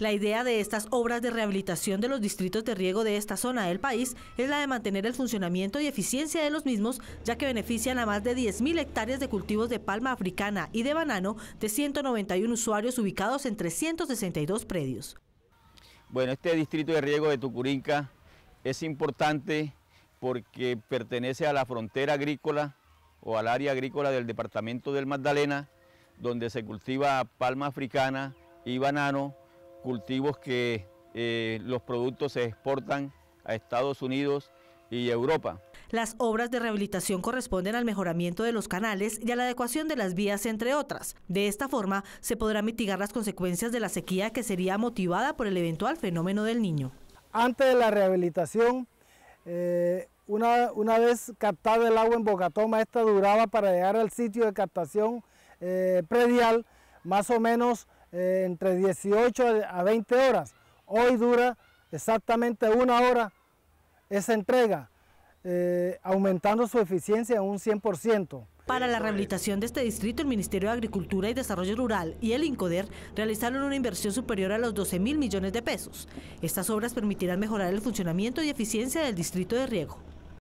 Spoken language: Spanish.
La idea de estas obras de rehabilitación de los distritos de riego de esta zona del país es la de mantener el funcionamiento y eficiencia de los mismos, ya que benefician a más de 10.000 hectáreas de cultivos de palma africana y de banano de 191 usuarios ubicados en 362 predios. Bueno, este distrito de riego de Tucurinca es importante porque pertenece a la frontera agrícola o al área agrícola del departamento del Magdalena, donde se cultiva palma africana y banano cultivos que eh, los productos se exportan a Estados Unidos y Europa. Las obras de rehabilitación corresponden al mejoramiento de los canales y a la adecuación de las vías, entre otras. De esta forma, se podrá mitigar las consecuencias de la sequía que sería motivada por el eventual fenómeno del niño. Antes de la rehabilitación, eh, una, vez captado el agua en Bocatoma, esta duraba para llegar al sitio de captación eh, predial más o menos eh, entre 18 a 20 horas. Hoy dura exactamente una hora esa entrega, eh, aumentando su eficiencia a un 100%. Para la rehabilitación de este distrito, el Ministerio de Agricultura y Desarrollo Rural y el INCODER realizaron una inversión superior a los 12 mil millones de pesos. Estas obras permitirán mejorar el funcionamiento y eficiencia del distrito de riego.